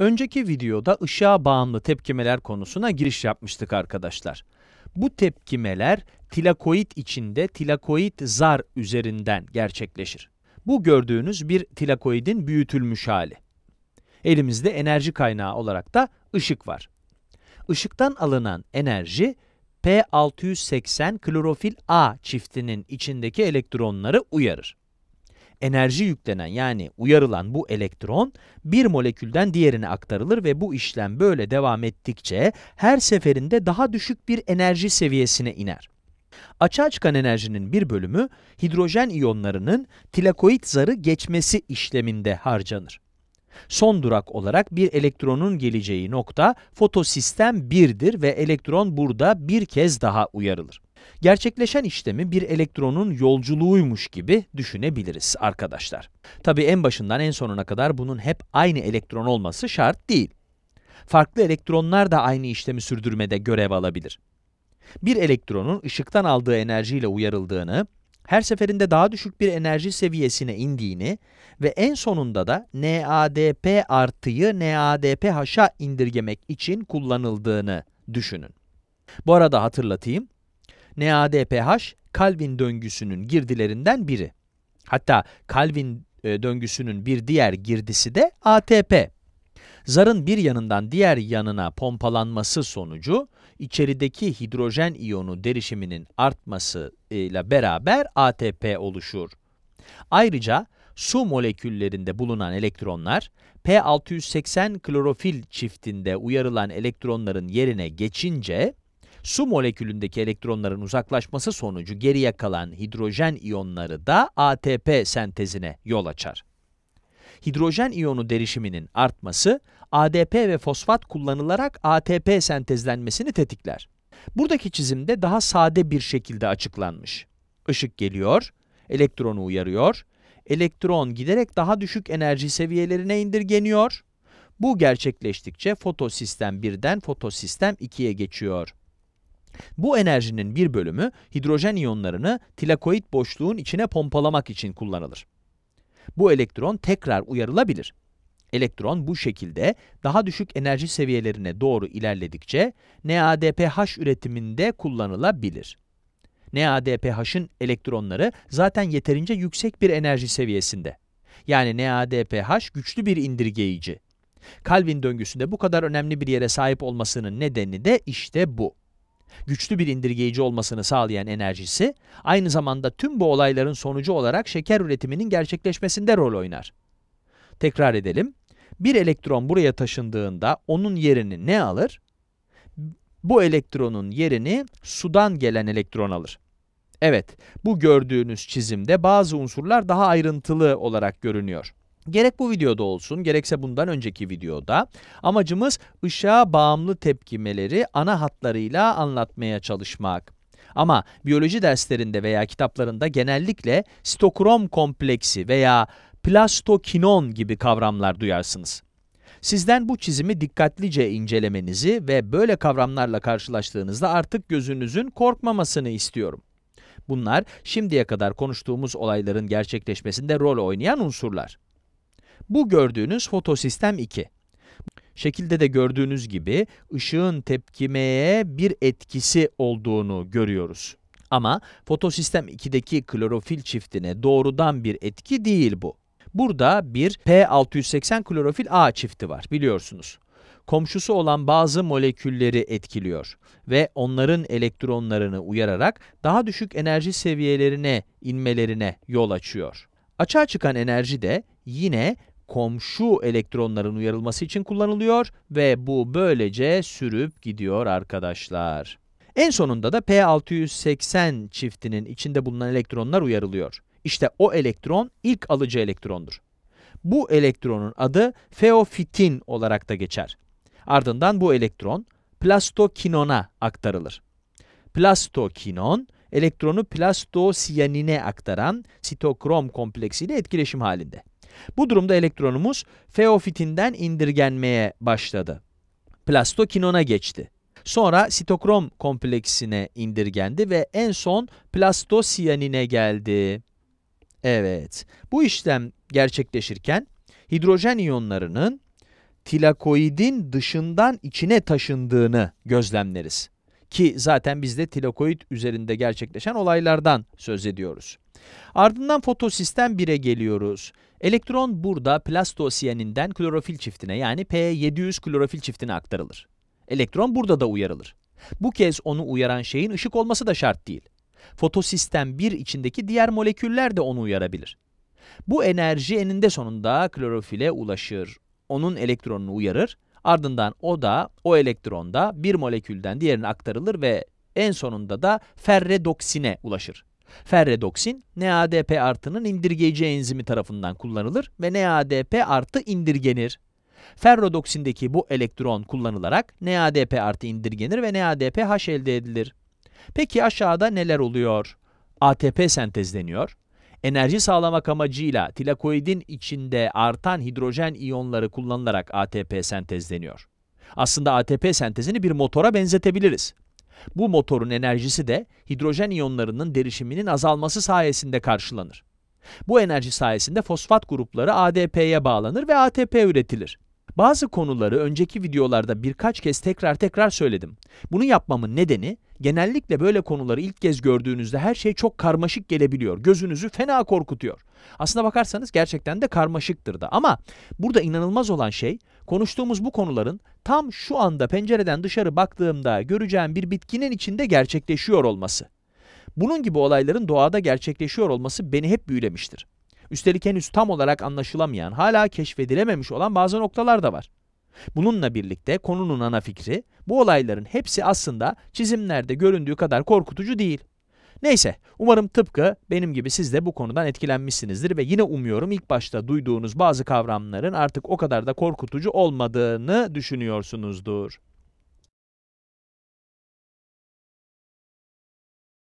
Önceki videoda ışığa bağımlı tepkimeler konusuna giriş yapmıştık arkadaşlar. Bu tepkimeler tilakoid içinde tilakoid zar üzerinden gerçekleşir. Bu gördüğünüz bir tilakoidin büyütülmüş hali. Elimizde enerji kaynağı olarak da ışık var. Işıktan alınan enerji, P680 klorofil A çiftinin içindeki elektronları uyarır enerji yüklenen yani uyarılan bu elektron bir molekülden diğerine aktarılır ve bu işlem böyle devam ettikçe her seferinde daha düşük bir enerji seviyesine iner. Açığa çıkan enerjinin bir bölümü hidrojen iyonlarının tilakoid zarı geçmesi işleminde harcanır. Son durak olarak bir elektronun geleceği nokta fotosistem 1'dir ve elektron burada bir kez daha uyarılır. Gerçekleşen işlemi bir elektronun yolculuğuymuş gibi düşünebiliriz arkadaşlar. Tabi en başından en sonuna kadar bunun hep aynı elektron olması şart değil. Farklı elektronlar da aynı işlemi sürdürmede görev alabilir. Bir elektronun ışıktan aldığı enerjiyle uyarıldığını, her seferinde daha düşük bir enerji seviyesine indiğini ve en sonunda da NADP artıyı NADPH'a indirgemek için kullanıldığını düşünün. Bu arada hatırlatayım, NADPH Calvin döngüsünün girdilerinden biri. Hatta Calvin e, döngüsünün bir diğer girdisi de ATP. Zarın bir yanından diğer yanına pompalanması sonucu içerideki hidrojen iyonu derişiminin artmasıyla beraber ATP oluşur. Ayrıca su moleküllerinde bulunan elektronlar P680 klorofil çiftinde uyarılan elektronların yerine geçince Su molekülündeki elektronların uzaklaşması sonucu geriye kalan hidrojen iyonları da ATP sentezine yol açar. Hidrojen iyonu derişiminin artması, ADP ve fosfat kullanılarak ATP sentezlenmesini tetikler. Buradaki çizimde daha sade bir şekilde açıklanmış. Işık geliyor, elektronu uyarıyor, elektron giderek daha düşük enerji seviyelerine indirgeniyor. Bu gerçekleştikçe fotosistem 1'den fotosistem 2'ye geçiyor. Bu enerjinin bir bölümü hidrojen iyonlarını tilakoid boşluğun içine pompalamak için kullanılır. Bu elektron tekrar uyarılabilir. Elektron bu şekilde daha düşük enerji seviyelerine doğru ilerledikçe NADPH üretiminde kullanılabilir. NADPH'ın elektronları zaten yeterince yüksek bir enerji seviyesinde. Yani NADPH güçlü bir indirgeyici. Calvin döngüsünde bu kadar önemli bir yere sahip olmasının nedeni de işte bu güçlü bir indirgeyici olmasını sağlayan enerjisi, aynı zamanda tüm bu olayların sonucu olarak şeker üretiminin gerçekleşmesinde rol oynar. Tekrar edelim, bir elektron buraya taşındığında onun yerini ne alır? Bu elektronun yerini sudan gelen elektron alır. Evet, bu gördüğünüz çizimde bazı unsurlar daha ayrıntılı olarak görünüyor. Gerek bu videoda olsun gerekse bundan önceki videoda amacımız ışığa bağımlı tepkimeleri ana hatlarıyla anlatmaya çalışmak. Ama biyoloji derslerinde veya kitaplarında genellikle stokrom kompleksi veya plastokinon gibi kavramlar duyarsınız. Sizden bu çizimi dikkatlice incelemenizi ve böyle kavramlarla karşılaştığınızda artık gözünüzün korkmamasını istiyorum. Bunlar şimdiye kadar konuştuğumuz olayların gerçekleşmesinde rol oynayan unsurlar. Bu gördüğünüz fotosistem 2. Şekilde de gördüğünüz gibi ışığın tepkimeye bir etkisi olduğunu görüyoruz. Ama fotosistem 2'deki klorofil çiftine doğrudan bir etki değil bu. Burada bir P680 klorofil A çifti var biliyorsunuz. Komşusu olan bazı molekülleri etkiliyor ve onların elektronlarını uyararak daha düşük enerji seviyelerine inmelerine yol açıyor. Açığa çıkan enerji de yine komşu elektronların uyarılması için kullanılıyor ve bu böylece sürüp gidiyor arkadaşlar. En sonunda da P680 çiftinin içinde bulunan elektronlar uyarılıyor. İşte o elektron ilk alıcı elektrondur. Bu elektronun adı feofitin olarak da geçer. Ardından bu elektron plastokinona aktarılır. Plastokinon, elektronu plastosiyanine aktaran sitokrom kompleksiyle etkileşim halinde. Bu durumda elektronumuz feofitinden indirgenmeye başladı. Plastokinona geçti. Sonra sitokrom kompleksine indirgendi ve en son plastosiyanine geldi. Evet, bu işlem gerçekleşirken hidrojen iyonlarının tilakoidin dışından içine taşındığını gözlemleriz. Ki zaten biz de tilakoid üzerinde gerçekleşen olaylardan söz ediyoruz. Ardından fotosistem 1'e geliyoruz. Elektron burada plastosiyeninden klorofil çiftine yani P700 klorofil çiftine aktarılır. Elektron burada da uyarılır. Bu kez onu uyaran şeyin ışık olması da şart değil. Fotosistem 1 içindeki diğer moleküller de onu uyarabilir. Bu enerji eninde sonunda klorofile ulaşır. Onun elektronunu uyarır Ardından o da, o elektron da bir molekülden diğerine aktarılır ve en sonunda da ferredoksine ulaşır. Ferredoksin, NADP artının indirgeyici enzimi tarafından kullanılır ve NADP artı indirgenir. Ferrodoksindeki bu elektron kullanılarak NADP artı indirgenir ve NADPH elde edilir. Peki aşağıda neler oluyor? ATP sentezleniyor, enerji sağlamak amacıyla tilakoidin içinde artan hidrojen iyonları kullanılarak ATP sentezleniyor. Aslında ATP sentezini bir motora benzetebiliriz. Bu motorun enerjisi de hidrojen iyonlarının derişiminin azalması sayesinde karşılanır. Bu enerji sayesinde fosfat grupları ADP'ye bağlanır ve ATP üretilir. Bazı konuları önceki videolarda birkaç kez tekrar tekrar söyledim. Bunu yapmamın nedeni genellikle böyle konuları ilk kez gördüğünüzde her şey çok karmaşık gelebiliyor. Gözünüzü fena korkutuyor. Aslına bakarsanız gerçekten de karmaşıktır da. Ama burada inanılmaz olan şey konuştuğumuz bu konuların tam şu anda pencereden dışarı baktığımda göreceğim bir bitkinin içinde gerçekleşiyor olması. Bunun gibi olayların doğada gerçekleşiyor olması beni hep büyülemiştir. Üstelik henüz tam olarak anlaşılamayan, hala keşfedilememiş olan bazı noktalar da var. Bununla birlikte konunun ana fikri, bu olayların hepsi aslında çizimlerde göründüğü kadar korkutucu değil. Neyse, umarım tıpkı benim gibi siz de bu konudan etkilenmişsinizdir ve yine umuyorum ilk başta duyduğunuz bazı kavramların artık o kadar da korkutucu olmadığını düşünüyorsunuzdur.